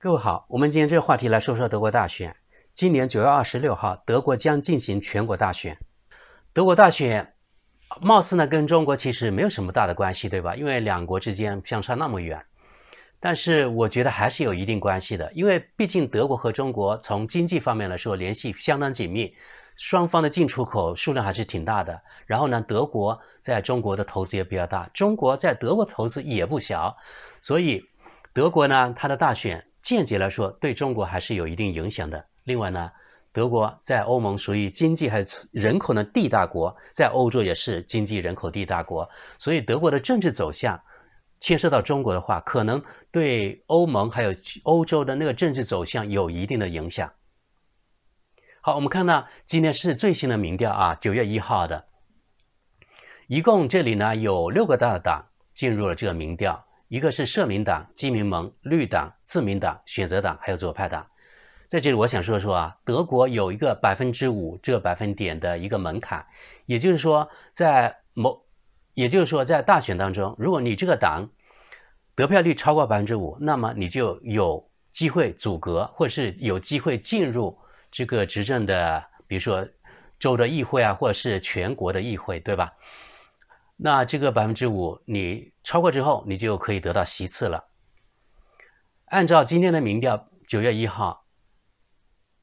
各位好，我们今天这个话题来说说德国大选。今年九月二十六号，德国将进行全国大选。德国大选，貌似呢跟中国其实没有什么大的关系，对吧？因为两国之间相差那么远。但是我觉得还是有一定关系的，因为毕竟德国和中国从经济方面来说联系相当紧密，双方的进出口数量还是挺大的。然后呢，德国在中国的投资也比较大，中国在德国投资也不小。所以德国呢，它的大选。间接来说，对中国还是有一定影响的。另外呢，德国在欧盟属于经济还是人口呢地大国，在欧洲也是经济人口地大国，所以德国的政治走向牵涉到中国的话，可能对欧盟还有欧洲的那个政治走向有一定的影响。好，我们看到今天是最新的民调啊，九月一号的，一共这里呢有六个大的党进入了这个民调。一个是社民党、基民盟、绿党、自民党、选择党，还有左派党。在这里，我想说说啊，德国有一个百分之五这百分点的一个门槛，也就是说，在某，也就是说，在大选当中，如果你这个党得票率超过百分之五，那么你就有机会阻隔，或是有机会进入这个执政的，比如说州的议会啊，或者是全国的议会，对吧？那这个百分之五，你超过之后，你就可以得到席次了。按照今天的民调，九月一号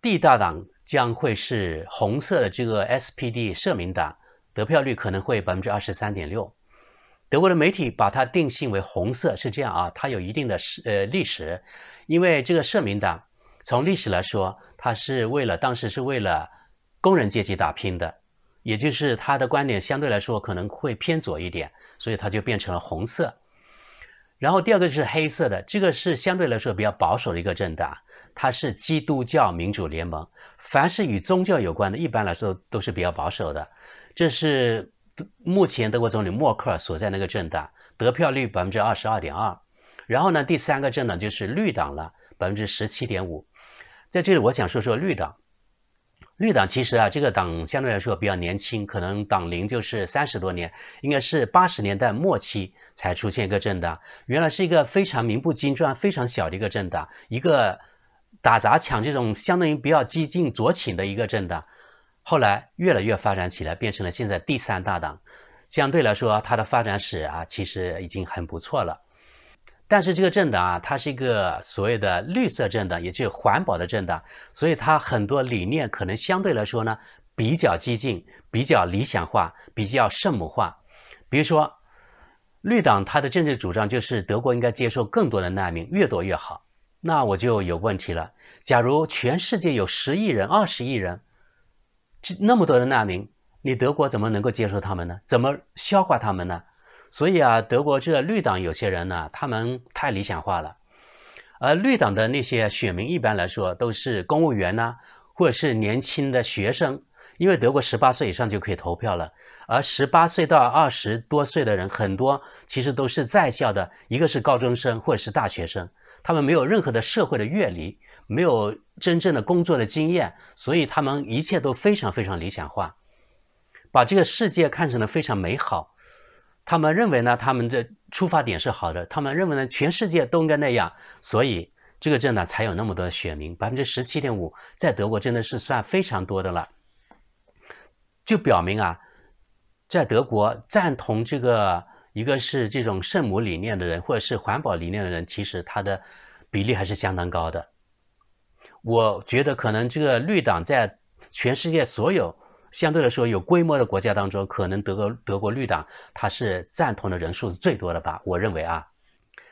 ，D 大党将会是红色的这个 SPD 社民党得票率可能会百分之二十三点六。德国的媒体把它定性为红色是这样啊，它有一定的史呃历史，因为这个社民党从历史来说，它是为了当时是为了工人阶级打拼的。也就是他的观点相对来说可能会偏左一点，所以他就变成了红色。然后第二个是黑色的，这个是相对来说比较保守的一个政党，它是基督教民主联盟。凡是与宗教有关的，一般来说都是比较保守的。这是目前德国总理默克尔所在那个政党，得票率百分之二十二点二。然后呢，第三个政党就是绿党了，百分之十七点五。在这里，我想说说绿党。绿党其实啊，这个党相对来说比较年轻，可能党龄就是三十多年，应该是八十年代末期才出现一个政党。原来是一个非常名不经传、非常小的一个政党，一个打砸抢这种相当于比较激进左倾的一个政党，后来越来越发展起来，变成了现在第三大党。相对来说，它的发展史啊，其实已经很不错了。但是这个政党啊，它是一个所谓的绿色政党，也是环保的政党，所以它很多理念可能相对来说呢比较激进、比较理想化、比较圣母化。比如说，绿党它的政治主张就是德国应该接受更多的难民，越多越好。那我就有问题了：假如全世界有十亿人、二十亿人，那么多的难民，你德国怎么能够接受他们呢？怎么消化他们呢？所以啊，德国这绿党有些人呢，他们太理想化了。而绿党的那些选民一般来说都是公务员呢，或者是年轻的学生，因为德国十八岁以上就可以投票了，而十八岁到二十多岁的人很多其实都是在校的，一个是高中生，或者是大学生，他们没有任何的社会的阅历，没有真正的工作的经验，所以他们一切都非常非常理想化，把这个世界看成了非常美好。他们认为呢，他们的出发点是好的。他们认为呢，全世界都应该那样，所以这个政呢才有那么多选民，百分之十七点五，在德国真的是算非常多的了。就表明啊，在德国赞同这个一个是这种圣母理念的人，或者是环保理念的人，其实他的比例还是相当高的。我觉得可能这个绿党在全世界所有。相对来说，有规模的国家当中，可能德国德国绿党他是赞同的人数最多的吧。我认为啊，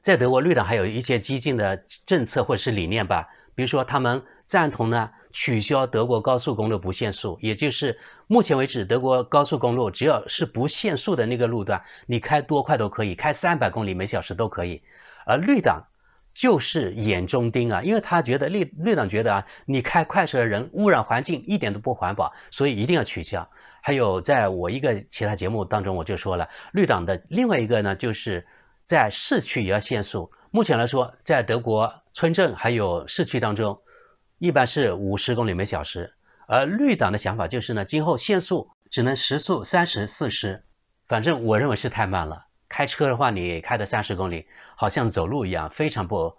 在德国绿党还有一些激进的政策或者是理念吧，比如说他们赞同呢取消德国高速公路不限速，也就是目前为止德国高速公路只要是不限速的那个路段，你开多快都可以，开三百公里每小时都可以，而绿党。就是眼中钉啊，因为他觉得绿绿党觉得啊，你开快车的人污染环境一点都不环保，所以一定要取消。还有在我一个其他节目当中，我就说了，绿党的另外一个呢，就是在市区也要限速。目前来说，在德国村镇还有市区当中，一般是五十公里每小时，而绿党的想法就是呢，今后限速只能时速三十、四十，反正我认为是太慢了。开车的话，你开的三十公里，好像走路一样，非常不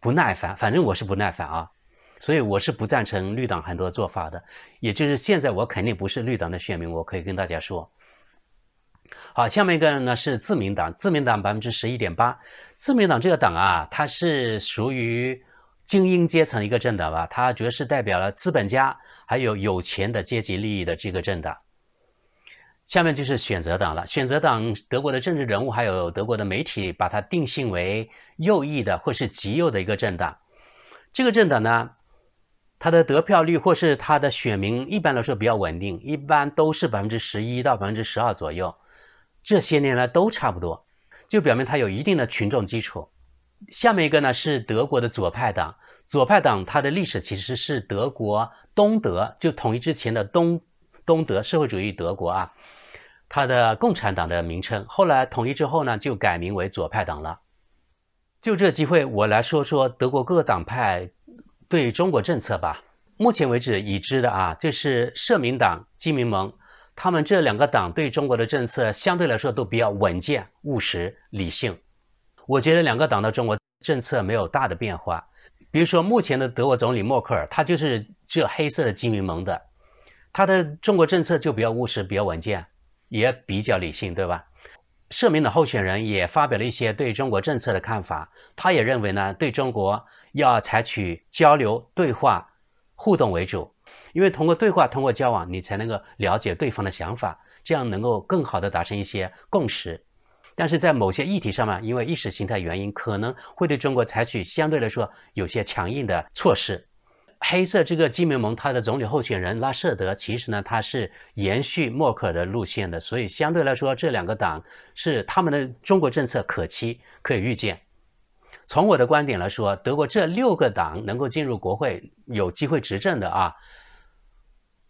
不耐烦。反正我是不耐烦啊，所以我是不赞成绿党很多做法的。也就是现在，我肯定不是绿党的选民，我可以跟大家说。好，下面一个呢是自民党，自民党百分之十一点八。自民党这个党啊，它是属于精英阶层一个政党吧，它主要是代表了资本家还有有钱的阶级利益的这个政党。下面就是选择党了。选择党，德国的政治人物还有德国的媒体把它定性为右翼的或是极右的一个政党。这个政党呢，它的得票率或是它的选民一般来说比较稳定，一般都是百分之十一到百分之十二左右。这些年来都差不多，就表明它有一定的群众基础。下面一个呢是德国的左派党。左派党它的历史其实是德国东德就统一之前的东东德社会主义德国啊。它的共产党的名称，后来统一之后呢，就改名为左派党了。就这机会，我来说说德国各个党派对中国政策吧。目前为止已知的啊，就是社民党、基民盟，他们这两个党对中国的政策相对来说都比较稳健、务实、理性。我觉得两个党的中国政策没有大的变化。比如说，目前的德国总理默克尔，他就是这黑色的基民盟的，他的中国政策就比较务实、比较稳健。也比较理性，对吧？社民的候选人也发表了一些对中国政策的看法。他也认为呢，对中国要采取交流、对话、互动为主，因为通过对话、通过交往，你才能够了解对方的想法，这样能够更好的达成一些共识。但是在某些议题上面，因为意识形态原因，可能会对中国采取相对来说有些强硬的措施。黑色这个基民盟，它的总理候选人拉舍德，其实呢，他是延续默克尔的路线的，所以相对来说，这两个党是他们的中国政策可期、可以预见。从我的观点来说，德国这六个党能够进入国会、有机会执政的啊，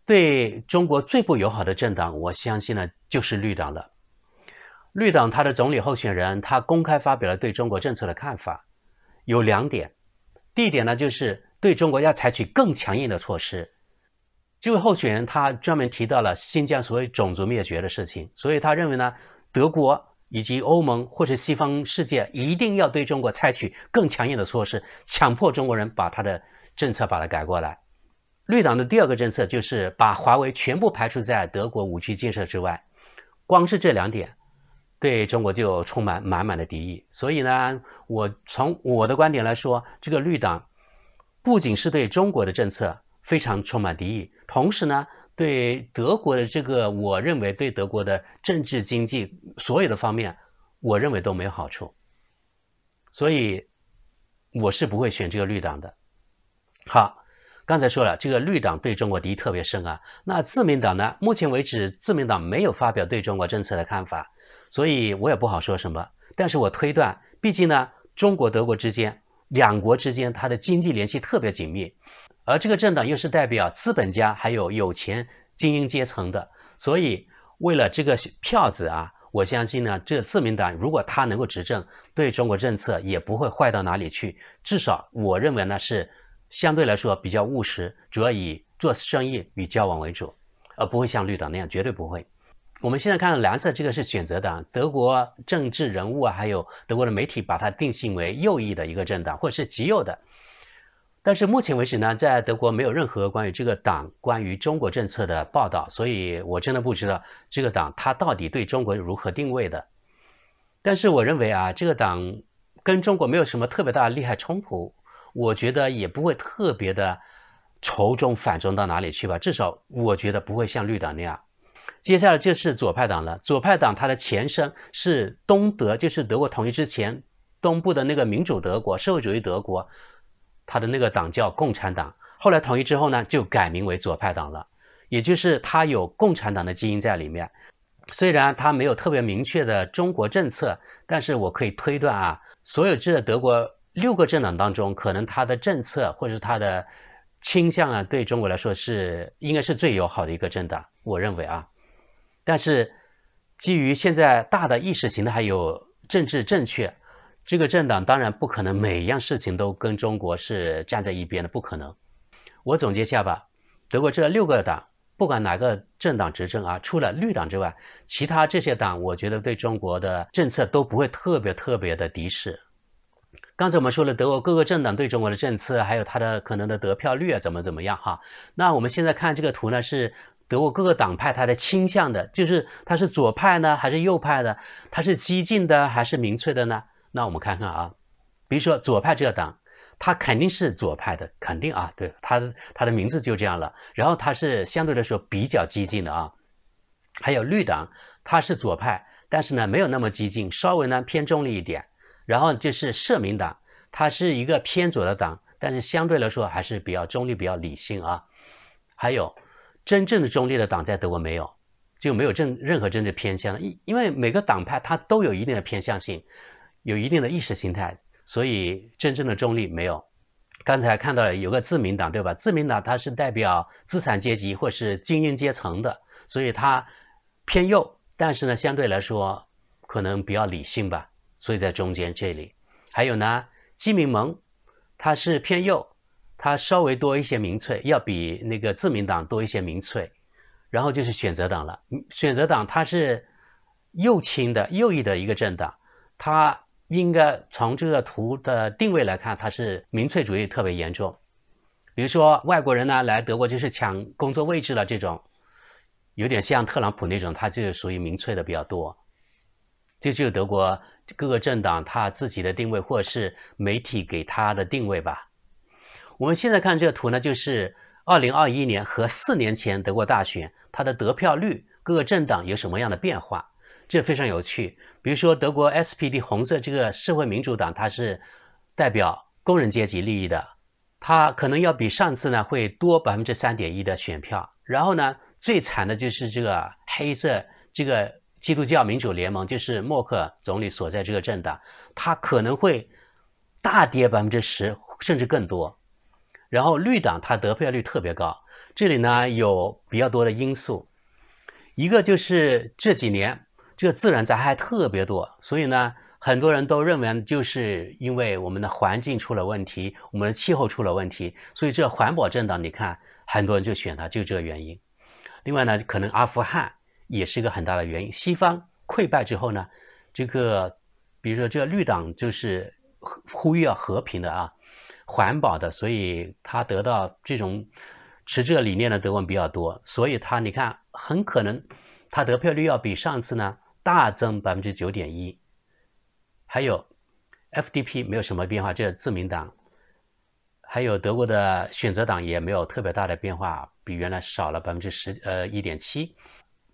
对中国最不友好的政党，我相信呢，就是绿党了。绿党他的总理候选人，他公开发表了对中国政策的看法，有两点，第一点呢，就是。对中国要采取更强硬的措施，这位候选人他专门提到了新疆所谓种族灭绝的事情，所以他认为呢，德国以及欧盟或者西方世界一定要对中国采取更强硬的措施，强迫中国人把他的政策把它改过来。绿党的第二个政策就是把华为全部排除在德国五 G 建设之外，光是这两点，对中国就充满满满的敌意。所以呢，我从我的观点来说，这个绿党。不仅是对中国的政策非常充满敌意，同时呢，对德国的这个，我认为对德国的政治、经济所有的方面，我认为都没有好处。所以，我是不会选这个绿党的。好，刚才说了，这个绿党对中国敌意特别深啊。那自民党呢？目前为止，自民党没有发表对中国政策的看法，所以我也不好说什么。但是我推断，毕竟呢，中国德国之间。两国之间它的经济联系特别紧密，而这个政党又是代表资本家还有有钱精英阶层的，所以为了这个票子啊，我相信呢，这自民党如果他能够执政，对中国政策也不会坏到哪里去，至少我认为呢是相对来说比较务实，主要以做生意与交往为主，而不会像绿党那样，绝对不会。我们现在看到蓝色，这个是选择党，德国政治人物啊，还有德国的媒体把它定性为右翼的一个政党，或者是极右的。但是目前为止呢，在德国没有任何关于这个党关于中国政策的报道，所以我真的不知道这个党它到底对中国如何定位的。但是我认为啊，这个党跟中国没有什么特别大的利害冲突，我觉得也不会特别的仇中反中到哪里去吧，至少我觉得不会像绿党那样。接下来就是左派党了。左派党它的前身是东德，就是德国统一之前东部的那个民主德国、社会主义德国，它的那个党叫共产党。后来统一之后呢，就改名为左派党了。也就是它有共产党的基因在里面，虽然它没有特别明确的中国政策，但是我可以推断啊，所有这德国六个政党当中，可能它的政策或者是它的倾向啊，对中国来说是应该是最友好的一个政党。我认为啊。但是，基于现在大的意识形态还有政治正确，这个政党当然不可能每一样事情都跟中国是站在一边的，不可能。我总结一下吧，德国这六个党，不管哪个政党执政啊，除了绿党之外，其他这些党，我觉得对中国的政策都不会特别特别的敌视。刚才我们说了，德国各个政党对中国的政策，还有它的可能的得票率啊，怎么怎么样哈。那我们现在看这个图呢是。德国各个党派它的倾向的，就是它是左派呢还是右派的？它是激进的还是民粹的呢？那我们看看啊，比如说左派这个党，它肯定是左派的，肯定啊，对它它的名字就这样了。然后它是相对来说比较激进的啊。还有绿党，它是左派，但是呢没有那么激进，稍微呢偏中立一点。然后就是社民党，它是一个偏左的党，但是相对来说还是比较中立、比较理性啊。还有。真正的中立的党在德国没有，就没有政任何政治偏向，因因为每个党派它都有一定的偏向性，有一定的意识形态，所以真正的中立没有。刚才看到了有个自民党，对吧？自民党它是代表资产阶级或是精英阶层的，所以它偏右，但是呢，相对来说可能比较理性吧，所以在中间这里。还有呢，基民盟，它是偏右。它稍微多一些民粹，要比那个自民党多一些民粹，然后就是选择党了。选择党它是右倾的、右翼的一个政党，它应该从这个图的定位来看，它是民粹主义特别严重。比如说外国人呢来德国就是抢工作位置了，这种有点像特朗普那种，它就属于民粹的比较多。这就是德国各个政党它自己的定位，或者是媒体给它的定位吧。我们现在看这个图呢，就是二零二一年和四年前德国大选，它的得票率各个政党有什么样的变化？这非常有趣。比如说，德国 SPD 红色这个社会民主党，它是代表工人阶级利益的，它可能要比上次呢会多百分之三点一的选票。然后呢，最惨的就是这个黑色这个基督教民主联盟，就是默克总理所在这个政党，它可能会大跌百分之十，甚至更多。然后绿党它得票率特别高，这里呢有比较多的因素，一个就是这几年这个自然灾害特别多，所以呢很多人都认为就是因为我们的环境出了问题，我们的气候出了问题，所以这环保政党你看很多人就选他，就这个原因。另外呢，可能阿富汗也是一个很大的原因。西方溃败之后呢，这个比如说这个绿党就是呼吁要和平的啊。环保的，所以他得到这种持这个理念的德文比较多，所以他你看很可能他得票率要比上次呢大增百分之九点一。还有 FDP 没有什么变化，这是自民党，还有德国的选择党也没有特别大的变化，比原来少了百分之十呃一点七。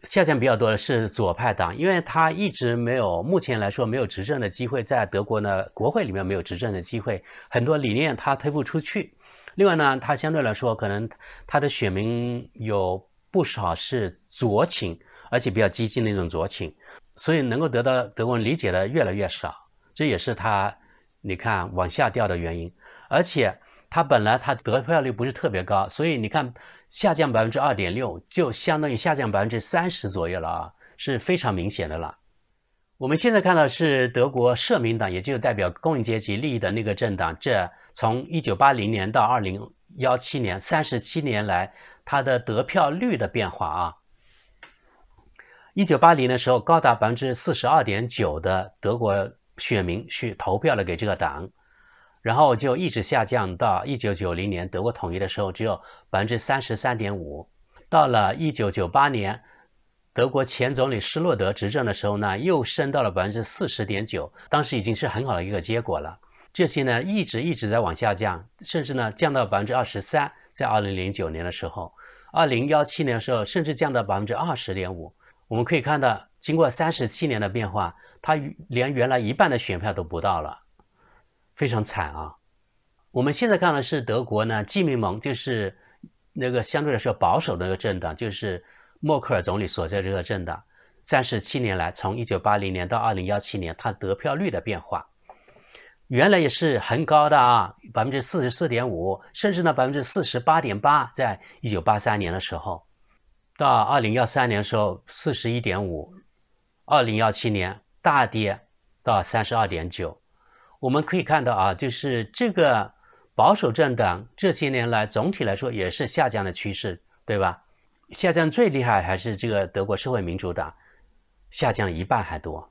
下降比较多的是左派党，因为他一直没有，目前来说没有执政的机会，在德国呢，国会里面没有执政的机会，很多理念他推不出去。另外呢，他相对来说可能他的选民有不少是左倾，而且比较激进的一种左倾，所以能够得到德国人理解的越来越少，这也是他你看往下掉的原因，而且。它本来它得票率不是特别高，所以你看下降百分之二点六，就相当于下降百分之三十左右了啊，是非常明显的了。我们现在看到是德国社民党，也就是代表工人阶级利益的那个政党，这从一九八零年到二零幺七年三十七年来它的得票率的变化啊。一九八零的时候高达百分之四十二点九的德国选民去投票了给这个党。然后就一直下降到一九九零年德国统一的时候，只有百分之三十三点五。到了一九九八年，德国前总理施罗德执政的时候呢，又升到了百分之四十点九。当时已经是很好的一个结果了。这些呢，一直一直在往下降，甚至呢，降到百分之二十三，在二零零九年的时候，二零幺七年的时候，甚至降到百分之二十点五。我们可以看到，经过三十七年的变化，它连原来一半的选票都不到了。非常惨啊！我们现在看的是德国呢，基民盟就是那个相对来说保守的那个政党，就是默克尔总理所在这个政党，三十七年来，从一九八零年到二零幺七年，它得票率的变化，原来也是很高的啊，百分之四十四点五，甚至呢百分之四十八点八，在一九八三年的时候，到二零幺三年的时候四十一点五，二零幺七年大跌到三十二点九。我们可以看到啊，就是这个保守政党这些年来总体来说也是下降的趋势，对吧？下降最厉害还是这个德国社会民主党，下降一半还多。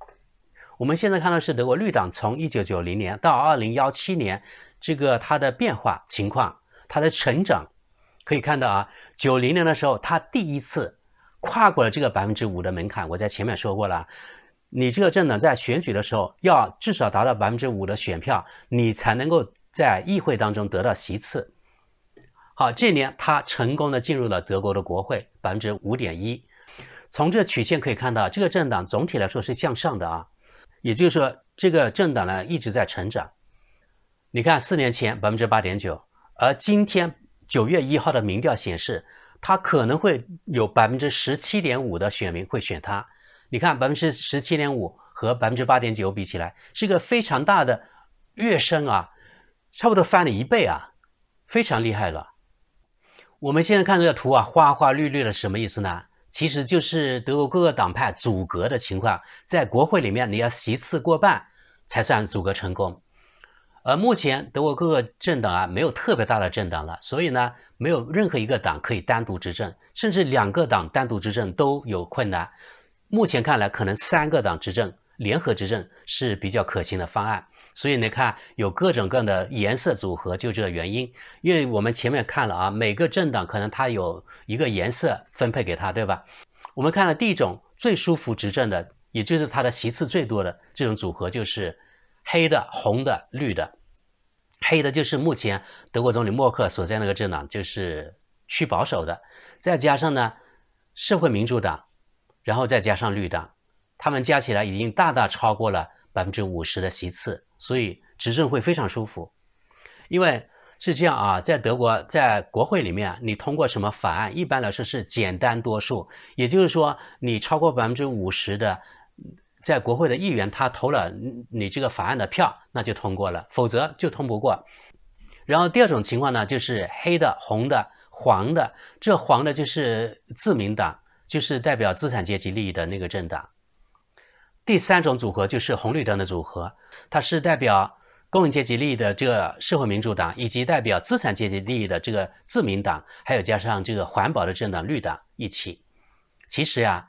我们现在看到是德国绿党，从一九九零年到二零幺七年，这个它的变化情况，它的成长，可以看到啊，九零年的时候它第一次跨过了这个百分之五的门槛，我在前面说过了。你这个政党在选举的时候要至少达到百分之五的选票，你才能够在议会当中得到席次。好，这年他成功的进入了德国的国会，百分之五点一。从这曲线可以看到，这个政党总体来说是向上的啊，也就是说，这个政党呢一直在成长。你看四年前百分之八点九，而今天九月一号的民调显示，他可能会有百分之十七点五的选民会选他。你看，百分之十七点五和百分之八点九比起来，是一个非常大的跃升啊，差不多翻了一倍啊，非常厉害了。我们现在看这个图啊，花花绿绿的什么意思呢？其实就是德国各个党派阻隔的情况，在国会里面，你要席次过半才算阻隔成功。而目前德国各个政党啊，没有特别大的政党了，所以呢，没有任何一个党可以单独执政，甚至两个党单独执政都有困难。目前看来，可能三个党执政联合执政是比较可行的方案。所以你看，有各种各样的颜色组合，就这个原因。因为我们前面看了啊，每个政党可能它有一个颜色分配给他，对吧？我们看了第一种最舒服执政的，也就是它的席次最多的这种组合，就是黑的、红的、绿的。黑的就是目前德国总理默克所在那个政党，就是趋保守的，再加上呢，社会民主党。然后再加上绿党，他们加起来已经大大超过了百分之五十的席次，所以执政会非常舒服。因为是这样啊，在德国，在国会里面，你通过什么法案，一般来说是简单多数，也就是说，你超过百分之五十的在国会的议员，他投了你这个法案的票，那就通过了，否则就通不过。然后第二种情况呢，就是黑的、红的、黄的，这黄的就是自民党。就是代表资产阶级利益的那个政党。第三种组合就是红绿灯的组合，它是代表工人阶级利益的这个社会民主党，以及代表资产阶级利益的这个自民党，还有加上这个环保的政党绿党一起。其实啊，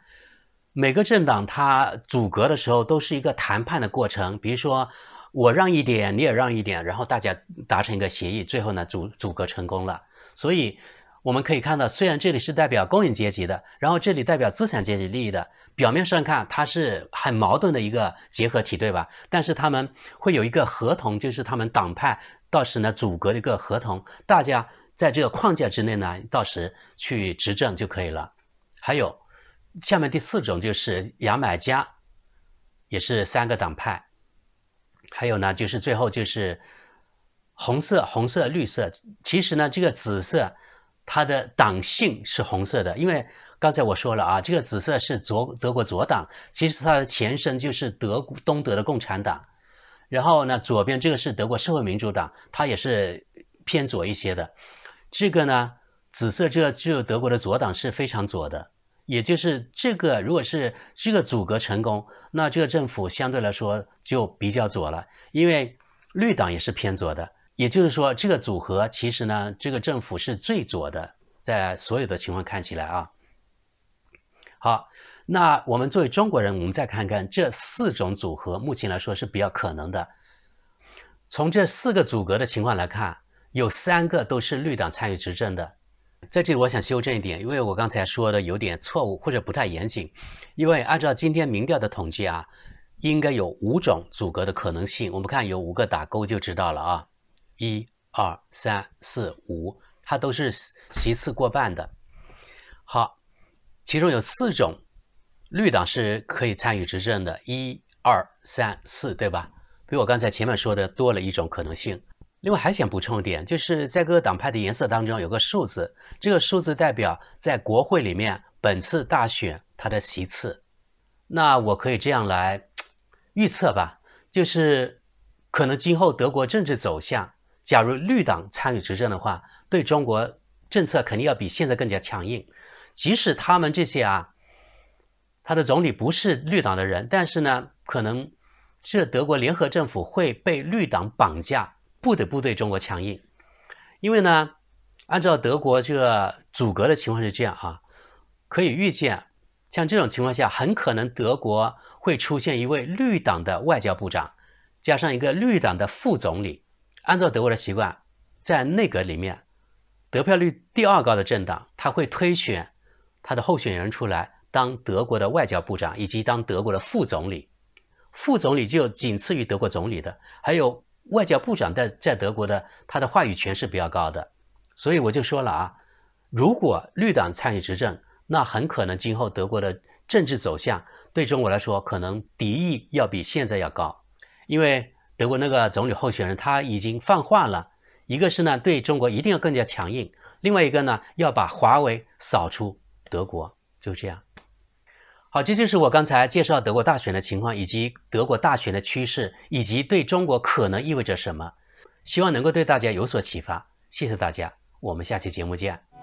每个政党它组阁的时候都是一个谈判的过程，比如说我让一点你也让一点，然后大家达成一个协议，最后呢组组阁成功了。所以。我们可以看到，虽然这里是代表工人阶级的，然后这里代表资产阶级利益的，表面上看它是很矛盾的一个结合体，对吧？但是他们会有一个合同，就是他们党派到时呢组阁的一个合同，大家在这个框架之内呢，到时去执政就可以了。还有，下面第四种就是牙买加，也是三个党派。还有呢，就是最后就是红色、红色、绿色。其实呢，这个紫色。它的党性是红色的，因为刚才我说了啊，这个紫色是左德国左党，其实它的前身就是德东德的共产党。然后呢，左边这个是德国社会民主党，它也是偏左一些的。这个呢，紫色这只有德国的左党是非常左的，也就是这个如果是这个组阁成功，那这个政府相对来说就比较左了，因为绿党也是偏左的。也就是说，这个组合其实呢，这个政府是最左的，在所有的情况看起来啊。好，那我们作为中国人，我们再看看这四种组合，目前来说是比较可能的。从这四个组合的情况来看，有三个都是绿党参与执政的。在这里，我想修正一点，因为我刚才说的有点错误或者不太严谨。因为按照今天民调的统计啊，应该有五种组合的可能性。我们看有五个打勾就知道了啊。一二三四五，它都是席次过半的。好，其中有四种绿党是可以参与执政的，一二三四，对吧？比我刚才前面说的多了一种可能性。另外还想补充一点，就是在各个党派的颜色当中有个数字，这个数字代表在国会里面本次大选它的席次。那我可以这样来预测吧，就是可能今后德国政治走向。假如绿党参与执政的话，对中国政策肯定要比现在更加强硬。即使他们这些啊，他的总理不是绿党的人，但是呢，可能这德国联合政府会被绿党绑架，不得不对中国强硬。因为呢，按照德国这个组阁的情况是这样啊，可以预见，像这种情况下，很可能德国会出现一位绿党的外交部长，加上一个绿党的副总理。按照德国的习惯，在内阁里面，得票率第二高的政党，他会推选他的候选人出来当德国的外交部长，以及当德国的副总理。副总理就仅次于德国总理的，还有外交部长在在德国的，他的话语权是比较高的。所以我就说了啊，如果绿党参与执政，那很可能今后德国的政治走向对中国来说，可能敌意要比现在要高，因为。德国那个总理候选人他已经放话了，一个是呢对中国一定要更加强硬，另外一个呢要把华为扫出德国，就这样。好，这就是我刚才介绍德国大选的情况，以及德国大选的趋势，以及对中国可能意味着什么，希望能够对大家有所启发。谢谢大家，我们下期节目见。